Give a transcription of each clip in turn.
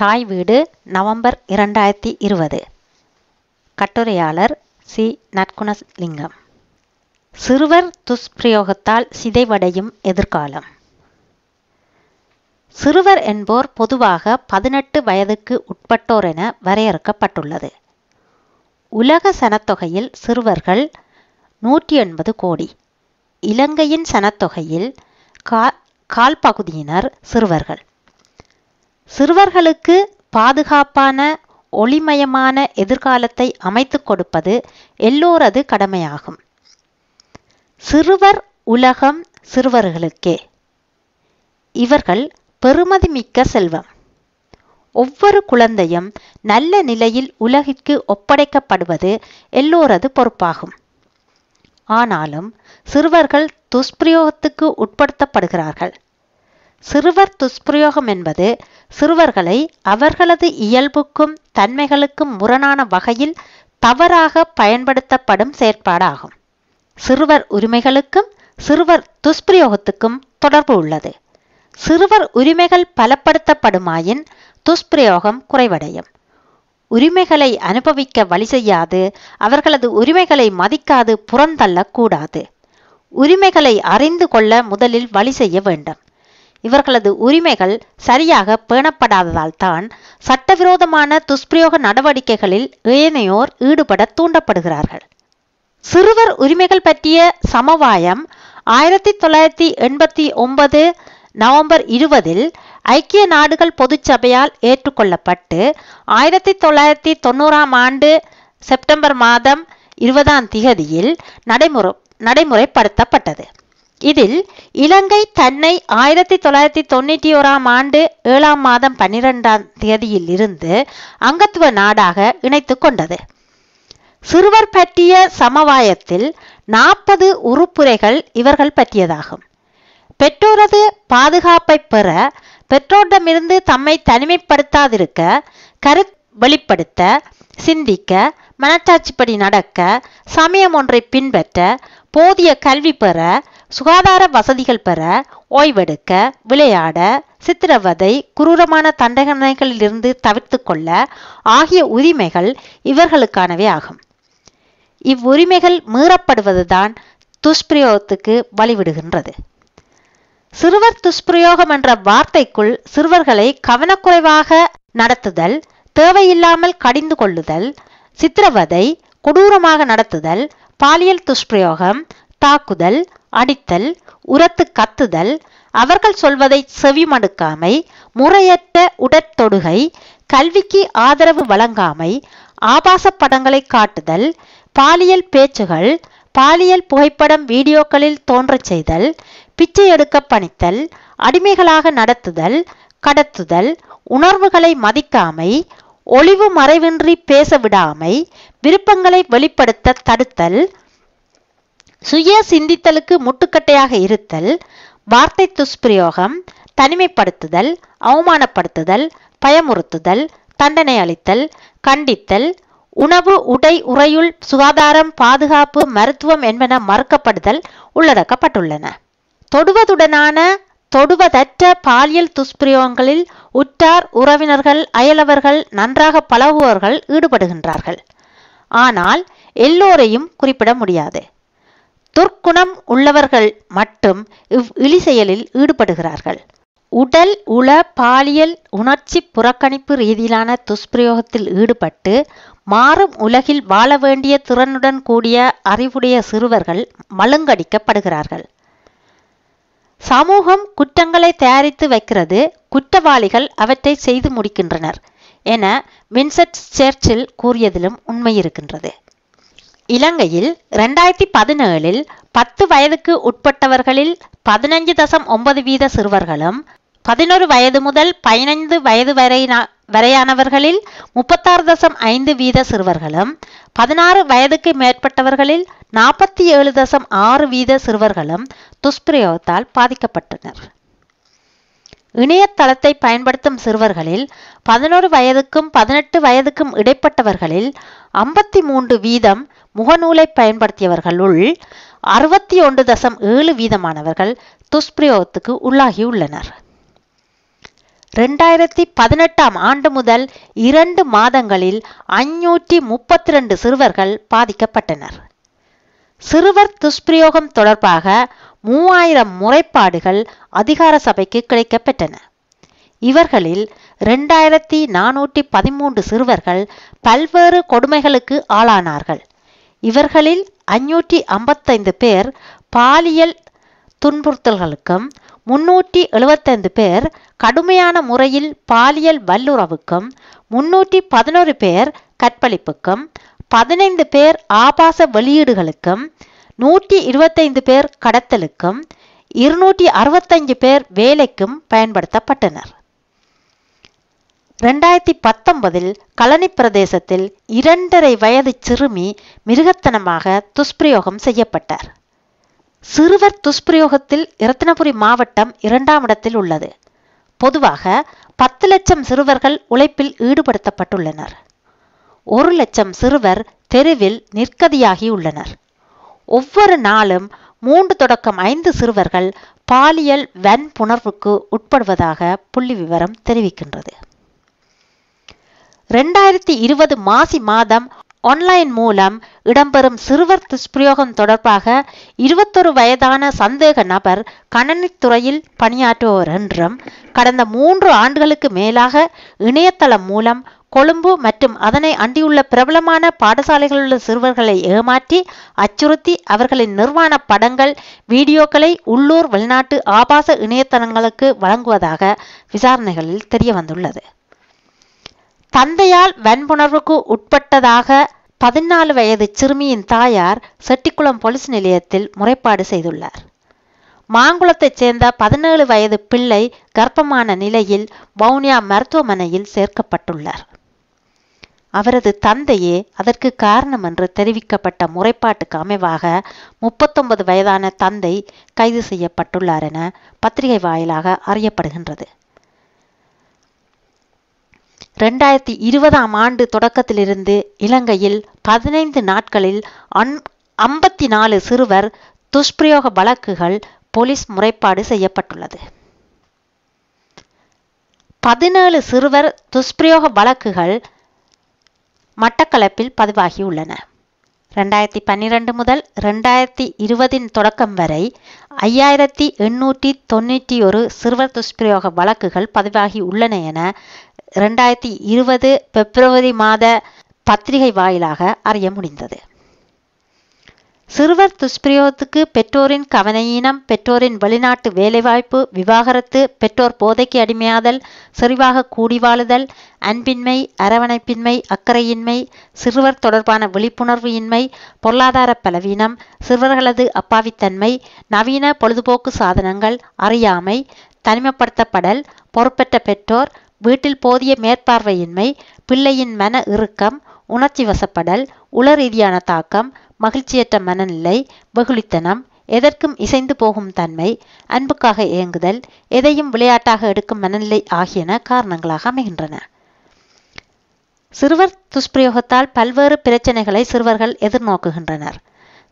தாய் வீடு நவம்பர் இரண்டாயிரத்தி இருபது கட்டுரையாளர் சி நற்குணலிங்கம் சிறுவர் துஷ்பிரயோகத்தால் சிதைவடையும் எதிர்காலம் சிறுவர் என்போர் பொதுவாக பதினெட்டு வயதுக்கு உட்பட்டோர் என வரையறுக்கப்பட்டுள்ளது உலக சனத்தொகையில் சிறுவர்கள் நூற்றி எண்பது கோடி இலங்கையின் சனத்தொகையில் கா கால் பகுதியினர் சிறுவர்கள் சிறுவர்களுக்கு பாதுகாப்பான ஒளிமயமான எதிர்காலத்தை அமைத்து கொடுப்பது எல்லோரது கடமையாகும் சிறுவர் உலகம் சிறுவர்களுக்கே இவர்கள் பெருமதி மிக்க செல்வம் ஒவ்வொரு குழந்தையும் நல்ல நிலையில் உலகிற்கு ஒப்படைக்கப்படுவது எல்லோரது பொறுப்பாகும் ஆனாலும் சிறுவர்கள் துஷ்பிரயோகத்துக்கு உட்படுத்தப்படுகிறார்கள் சிறுவர் துஷ்பிரயோகம் என்பது சிறுவர்களை அவர்களது இயல்புக்கும் தன்மைகளுக்கும் முரணான வகையில் தவறாக பயன்படுத்தப்படும் செயற்பாடாகும் சிறுவர் உரிமைகளுக்கும் சிறுவர் துஷ்பிரயோகத்துக்கும் தொடர்பு உள்ளது சிறுவர் உரிமைகள் பலப்படுத்தப்படுமாயின் துஷ்பிரயோகம் குறைவடையும் உரிமைகளை அனுபவிக்க வழி செய்யாது அவர்களது உரிமைகளை மதிக்காது புறந்தள்ளக்கூடாது உரிமைகளை அறிந்து கொள்ள முதலில் வழி செய்ய வேண்டும் இவர்களது உரிமைகள் சரியாக பேணப்படாததால் தான் சட்டவிரோதமான துஷ்பிரயோக நடவடிக்கைகளில் ஏனையோர் ஈடுபட தூண்டப்படுகிறார்கள் சிறுவர் உரிமைகள் பற்றிய சமவாயம் ஆயிரத்தி தொள்ளாயிரத்தி எண்பத்தி ஒன்பது நவம்பர் இருபதில் ஐக்கிய நாடுகள் பொதுச்சபையால் ஏற்றுக்கொள்ளப்பட்டு ஆயிரத்தி தொள்ளாயிரத்தி தொண்ணூறாம் ஆண்டு செப்டம்பர் மாதம் இருபதாம் திகதியில் நடைமுறை நடைமுறைப்படுத்தப்பட்டது இதில் இலங்கை தன்னை ஆயிரத்தி தொள்ளாயிரத்தி தொண்ணூற்றி ஓராம் ஆண்டு ஏழாம் மாதம் பன்னிரெண்டாம் தேதியில் இருந்து அங்கத்துவ நாடாக இணைத்து கொண்டது சிறுவர் பற்றிய சமவாயத்தில் நாற்பது உறுப்புரைகள் இவர்கள் பற்றியதாகும் பெற்றோரது பாதுகாப்பை பெற பெற்றோரிடமிருந்து தம்மை தனிமைப்படுத்தாதிருக்க கரு வெளிப்படுத்த சிந்திக்க மனச்சாட்சிப்படி நடக்க சமயம் ஒன்றை பின்பற்ற போதிய கல்வி பெற சுகாதார வசதிகள் பெற ஓய்வெடுக்க விளையாட சித்திரவதை குரூரமான தண்டனைகளிலிருந்து தவிர்த்து கொள்ள ஆகிய உரிமைகள் இவர்களுக்கானவே ஆகும் இவ்வுரிமைகள் மீறப்படுவதுதான் துஷ்பிரயோகத்துக்கு வழிவிடுகின்றது சிறுவர் துஷ்பிரயோகம் என்ற வார்த்தைக்குள் சிறுவர்களை கவனக்குறைவாக நடத்துதல் தேவையில்லாமல் கடிந்து கொள்ளுதல் சித்திரவதை கொடூரமாக நடத்துதல் பாலியல் துஷ்பிரயோகம் தாக்குதல் அடித்தல் உரத்து கத்துதல் அவர்கள் சொல்வதை செவிமடுக்காமை முறையற்ற உடற்தொடுகை கல்விக்கு ஆதரவு வழங்காமை ஆபாச படங்களை காட்டுதல் பாலியல் பேச்சுகள் பாலியல் புகைப்படம் வீடியோக்களில் தோன்றச் செய்தல் பிச்சை எடுக்க பணித்தல் அடிமைகளாக நடத்துதல் கடத்துதல் உணர்வுகளை மதிக்காமை ஒளிவு மறைவின்றி பேச விடாமை விருப்பங்களை வெளிப்படுத்த தடுத்தல் சுய சிந்தித்தலுக்கு முட்டுக்கட்டையாக இருத்தல் வார்த்தை துஷ்பிரயோகம் தனிமைப்படுத்துதல் அவமானப்படுத்துதல் பயமுறுத்துதல் தண்டனை அளித்தல் கண்டித்தல் உணவு உடை உறையுள் சுகாதாரம் பாதுகாப்பு மருத்துவம் என்பன மறுக்கப்படுதல் உள்ளடக்கப்பட்டுள்ளன தொடுவதுடனான தொடுவதற்ற பாலியல் துஷ்பிரயோகங்களில் உற்றார் உறவினர்கள் அயலவர்கள் நன்றாக பழகுவர்கள் ஈடுபடுகின்றார்கள் ஆனால் எல்லோரையும் குறிப்பிட முடியாது துர்க்குணம் உள்ளவர்கள் மட்டும் இவ் இழிசெயலில் ஈடுபடுகிறார்கள் உடல் உள பாலியல் உணர்ச்சி புறக்கணிப்பு ரீதியிலான துஷ்பிரயோகத்தில் ஈடுபட்டு மாறும் உலகில் வாழ வேண்டிய திறனுடன் கூடிய அறிவுடைய சிறுவர்கள் மழுங்கடிக்கப்படுகிறார்கள் சமூகம் குற்றங்களை தயாரித்து வைக்கிறது குற்றவாளிகள் அவற்றை செய்து முடிக்கின்றனர் என வின்சென்ட் சேர்ச்சில் கூறியதிலும் உண்மை இருக்கின்றது இலங்கையில் ரெண்டாயிரத்தி பதினேழில் பத்து வயதுக்கு உட்பட்டவர்களில் பதினைஞ்சு தசம் ஒன்பது வீத சிறுவர்களும் பதினொரு வயது முதல் பதினைந்து வயது வரை வரையானவர்களில் முப்பத்தாறு தசம் ஐந்து வீத சிறுவர்களும் பதினாறு வயதுக்கு மேற்பட்டவர்களில் நாற்பத்தி ஏழு தசம் ஆறு வீத சிறுவர்களும் துஷ்பிரயோகத்தால் பாதிக்கப்பட்டனர் இணையதளத்தை பயன்படுத்தும் சிறுவர்களில் பதினோரு வயதுக்கும் பதினெட்டு வயதுக்கும் இடைப்பட்டவர்களில் ஐம்பத்தி மூன்று வீதம் முகநூலை பயன்படுத்தியவர்களுள் அறுபத்தி ஒன்று தசம் ஏழு வீதமானவர்கள் துஷ்பிரயோகத்துக்கு உள்ளாகியுள்ளனர் ரெண்டாயிரத்தி பதினெட்டாம் ஆண்டு முதல் இரண்டு மாதங்களில் ஐநூற்றி முப்பத்தி ரெண்டு சிறுவர்கள் பாதிக்கப்பட்டனர் சிறுவர் துஷ்பிரயோகம் தொடர்பாக மூவாயிரம் முறைப்பாடுகள் அதிகார சபைக்கு கிடைக்கப்பெற்றன இவர்களில் இரண்டாயிரத்தி நானூற்றி பதிமூன்று சிறுவர்கள் பல்வேறு கொடுமைகளுக்கு ஆளானார்கள் இவர்களில் ஐநூற்றி ஐம்பத்தைந்து பேர் பாலியல் துன்புறுத்தல்களுக்கும் முன்னூற்றி எழுபத்தைந்து பேர் கடுமையான முறையில் பாலியல் வல்லுறவுக்கும் முன்னூற்றி பதினோரு பேர் கற்பழிப்புக்கும் பதினைந்து பேர் ஆபாச வெளியீடுகளுக்கும் நூற்றி இருபத்தைந்து பேர் கடத்தலுக்கும் இருநூற்றி அறுபத்தஞ்சு பேர் வேலைக்கும் பயன்படுத்தப்பட்டனர் ரெண்டாயிரத்தி பத்தொன்பதில் கலனி பிரதேசத்தில் இரண்டரை வயது சிறுமி மிருகத்தனமாக துஷ்பிரயோகம் செய்யப்பட்டார் சிறுவர் துஷ்பிரயோகத்தில் இரத்தினபுரி மாவட்டம் இரண்டாம் இடத்தில் உள்ளது பொதுவாக பத்து லட்சம் சிறுவர்கள் உழைப்பில் ஈடுபடுத்தப்பட்டுள்ளனர் ஒரு லட்சம் சிறுவர் தெருவில் நிற்கதியாகியுள்ளனர் ஒவ்வொரு நாளும் மூன்று தொடக்கம் ஐந்து சிறுவர்கள் பாலியல் வன்புணர்வுக்கு உட்படுவதாக புள்ளி விவரம் தெரிவிக்கின்றது ரெண்டாயிரத்தி இருபது மாசி மாதம் ஆன்லைன் மூலம் இடம்பெறும் சிறுவர் துஷ்பிரயோகம் தொடர்பாக இருபத்தொரு வயதான சந்தேக நபர் கணனித்துறையில் பணியாற்றுவர் என்றும் கடந்த மூன்று ஆண்டுகளுக்கு மேலாக இணையதளம் மூலம் கொழும்பு மற்றும் அதனை அண்டியுள்ள பிரபலமான பாடசாலைகளுள்ள சிறுவர்களை ஏமாற்றி அச்சுறுத்தி அவர்களின் நிர்வாண படங்கள் வீடியோக்களை உள்ளூர் வெளிநாட்டு ஆபாச இணையதளங்களுக்கு வழங்குவதாக விசாரணைகளில் தெரிய வந்துள்ளது தந்தையால் வன்புணர்வுக்கு உட்பட்டதாக பதினாலு வயது சிறுமியின் தாயார் செட்டிக்குளம் போலீஸ் நிலையத்தில் முறைப்பாடு செய்துள்ளார் மாங்குளத்தைச் சேர்ந்த பதினேழு வயது பிள்ளை கர்ப்பமான நிலையில் வவுனியா மருத்துவமனையில் சேர்க்கப்பட்டுள்ளார் அவரது தந்தையே அதற்கு காரணம் என்று தெரிவிக்கப்பட்ட முறைப்பாட்டுக்கு அமைவாக முப்பத்தொன்பது வயதான தந்தை கைது செய்யப்பட்டுள்ளார் என பத்திரிகை வாயிலாக அறியப்படுகின்றது ரெண்டாயிரத்தி இருபதாம் ஆண்டு தொடக்கத்திலிருந்து இலங்கையில் பதினைந்து நாட்களில் அன் ஐம்பத்தி நாலு சிறுவர் துஷ்பிரயோக வழக்குகள் போலீஸ் முறைப்பாடு செய்யப்பட்டுள்ளது பதினேழு சிறுவர் துஷ்பிரயோக வழக்குகள் மட்டக்களப்பில் பதிவாகியுள்ளன ரெண்டாயிரத்தி பன்னிரெண்டு முதல் ரெண்டாயிரத்தி இருபதின் தொடக்கம் வரை ஐயாயிரத்தி எண்ணூற்றி தொண்ணூற்றி ஒரு சிறுவர் துஷ்பிரயோக வழக்குகள் பதிவாகி உள்ளன என ரெண்டாயிரத்தி இருபது பிப்ரவரி மாத பத்திரிகை வாயிலாக அறிய முடிந்தது சிறுவர் துஷ்பிரயோகத்துக்கு பெற்றோரின் கவனயீனம் பெற்றோரின் வெளிநாட்டு வேலைவாய்ப்பு விவாகரத்து பெற்றோர் போதைக்கு அடிமையாதல் செறிவாக கூடி வாழுதல் அன்பின்மை அரவணைப்பின்மை அக்கறையின்மை சிறுவர் தொடர்பான விழிப்புணர்வு இன்மை பொருளாதார பலவீனம் சிறுவர்களது அப்பாவித்தன்மை நவீன பொழுதுபோக்கு சாதனங்கள் அறியாமை தனிமப்படுத்தப்படல் பொறுப்பெற்ற பெற்றோர் வீட்டில் போதிய மேற்பார்வையின்மை பிள்ளையின் மன இறுக்கம் உணர்ச்சி வசப்படல் உளரீதியான தாக்கம் மகிழ்ச்சியற்ற மனநிலை வெகுளித்தனம் எதற்கும் இசைந்து போகும் தன்மை அன்புக்காக இயங்குதல் எதையும் விளையாட்டாக எடுக்கும் மனநிலை ஆகியன காரணங்களாக அமைகின்றன சிறுவர் துஷ்பிரயோகத்தால் பல்வேறு பிரச்சனைகளை சிறுவர்கள் எதிர்நோக்குகின்றனர்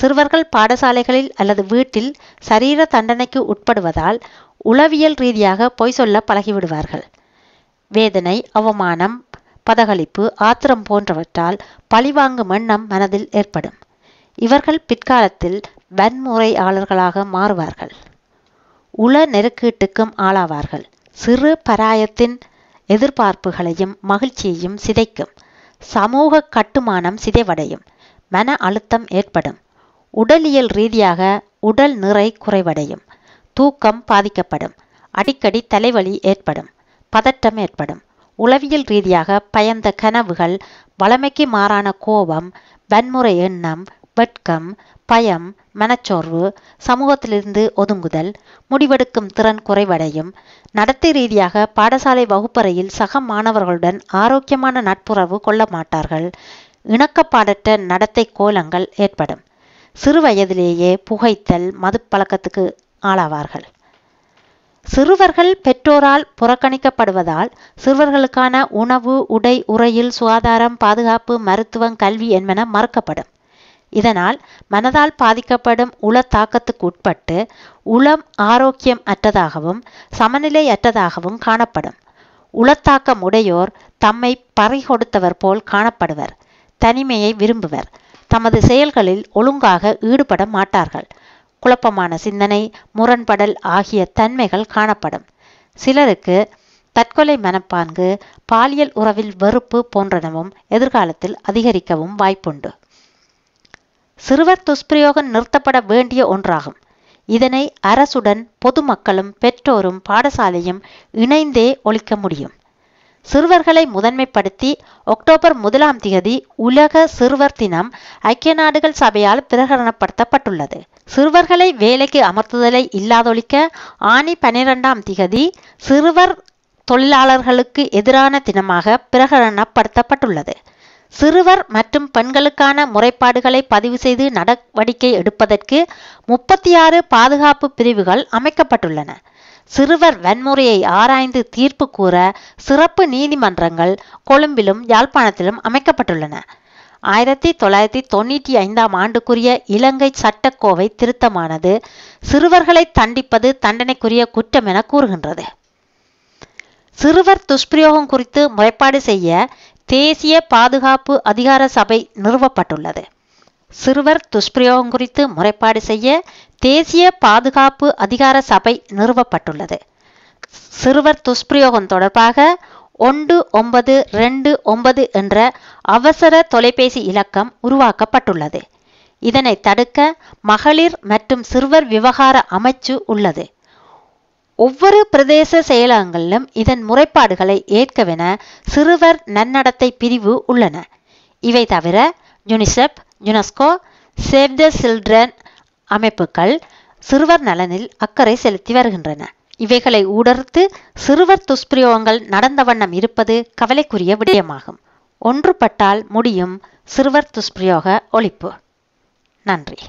சிறுவர்கள் பாடசாலைகளில் அல்லது வீட்டில் சரீர தண்டனைக்கு உட்படுவதால் உளவியல் ரீதியாக பொய் சொல்ல பழகிவிடுவார்கள் வேதனை அவமானம் பதகளிப்பு ஆத்திரம் போன்றவற்றால் பழிவாங்கும் எண்ணம் மனதில் ஏற்படும் இவர்கள் பிற்காலத்தில் வன்முறையாளர்களாக மாறுவார்கள் உள நெருக்கீட்டுக்கும் ஆளாவார்கள் சிறு பராயத்தின் எதிர்பார்ப்புகளையும் மகிழ்ச்சியையும் சிதைக்கும் சமூக கட்டுமானம் சிதைவடையும் மன அழுத்தம் ஏற்படும் உடலியல் ரீதியாக உடல் நிறை குறைவடையும் தூக்கம் பாதிக்கப்படும் அடிக்கடி தலைவலி ஏற்படும் பதட்டம் ஏற்படும் உளவியல் ரீதியாக பயந்த கனவுகள் வளமைக்கு மாறான கோபம் வன்முறை எண்ணம் வெட்கம் பயம் மனச்சோர்வு சமூகத்திலிருந்து ஒதுங்குதல் முடிவெடுக்கும் திறன் குறைவடையும் நடத்தை ரீதியாக பாடசாலை வகுப்பறையில் சக மாணவர்களுடன் ஆரோக்கியமான நட்புறவு கொள்ள மாட்டார்கள் இணக்கப்பாடற்ற நடத்தை கோலங்கள் ஏற்படும் சிறு வயதிலேயே புகைத்தல் மதுப்பழக்கத்துக்கு ஆளாவார்கள் சிறுவர்கள் பெற்றோரால் புறக்கணிக்கப்படுவதால் சிறுவர்களுக்கான உணவு உடை உரையில் சுகாதாரம் பாதுகாப்பு மருத்துவம் கல்வி என்பன மறுக்கப்படும் இதனால் மனதால் பாதிக்கப்படும் உள தாக்கத்துக்கு உட்பட்டு உளம் ஆரோக்கியம் அற்றதாகவும் சமநிலையற்றதாகவும் காணப்படும் உளத்தாக்கம் உடையோர் தம்மை பறை கொடுத்தவர் போல் காணப்படுவர் தனிமையை விரும்புவர் தமது செயல்களில் ஒழுங்காக ஈடுபட மாட்டார்கள் குழப்பமான சிந்தனை முரண்படல் ஆகிய தன்மைகள் காணப்படும் சிலருக்கு தற்கொலை மனப்பாங்கு பாலியல் உறவில் வெறுப்பு போன்றனவும் எதிர்காலத்தில் அதிகரிக்கவும் வாய்ப்புண்டு சிறுவர் துஷ்பிரயோகம் நிறுத்தப்பட வேண்டிய ஒன்றாகும் இதனை அரசுடன் பொதுமக்களும் பெற்றோரும் பாடசாலையும் இணைந்தே ஒழிக்க முடியும் சிறுவர்களை முதன்மைப்படுத்தி அக்டோபர் முதலாம் தேதி உலக சிறுவர் தினம் ஐக்கிய நாடுகள் சபையால் பிரகடனப்படுத்தப்பட்டுள்ளது சிறுவர்களை வேலைக்கு அமர்த்துதலை இல்லாதொழிக்க ஆணி பனிரெண்டாம் திகதி சிறுவர் தொழிலாளர்களுக்கு எதிரான தினமாக பிரகடனப்படுத்தப்பட்டுள்ளது சிறுவர் மற்றும் பெண்களுக்கான முறைப்பாடுகளை பதிவு செய்து நடவடிக்கை எடுப்பதற்கு முப்பத்தி ஆறு பாதுகாப்பு பிரிவுகள் அமைக்கப்பட்டுள்ளன சிறுவர் வன்முறையை ஆராய்ந்து தீர்ப்பு கூற சிறப்பு நீதிமன்றங்கள் கொழும்பிலும் யாழ்ப்பாணத்திலும் அமைக்கப்பட்டுள்ளன ஆயிரத்தி தொள்ளாயிரத்தி தொண்ணூற்றி ஐந்தாம் ஆண்டுக்குரிய இலங்கை சட்டக்கோவை திருத்தமானது சிறுவர்களை தண்டிப்பது தண்டனைக்குரிய குற்றம் என கூறுகின்றது சிறுவர் துஷ்பிரயோகம் குறித்து முறைப்பாடு செய்ய தேசிய பாதுகாப்பு அதிகார சபை நிறுவப்பட்டுள்ளது சிறுவர் துஷ்பிரயோகம் குறித்து முறைப்பாடு செய்ய தேசிய பாதுகாப்பு அதிகார சபை நிறுவப்பட்டுள்ளது சிறுவர் துஷ்பிரயோகம் தொடர்பாக ஒன்று ஒன்பது ரெண்டு ஒன்பது என்ற அவசர தொலைபேசி இலக்கம் உருவாக்கப்பட்டுள்ளது இதனை தடுக்க மகளிர் மற்றும் சிறுவர் விவகார அமைச்சு உள்ளது ஒவ்வொரு பிரதேச செயலகங்களிலும் இதன் முறைப்பாடுகளை ஏற்கவென சிறுவர் நன்னடத்தை பிரிவு உள்ளன இவை தவிர UNICEF UNESCO save the children அமைப்புகள் சிறுவர் நலனில் அக்கறை செலுத்தி வருகின்றன இவைகளை ஊடறுத்து சிறுவர் துஷ்பிரயோகங்கள் நடந்த வண்ணம் இருப்பது கவலைக்குரிய விடயமாகும் ஒன்றுபட்டால் முடியும் சிறுவர் துஷ்பிரயோக ஒழிப்பு நன்றி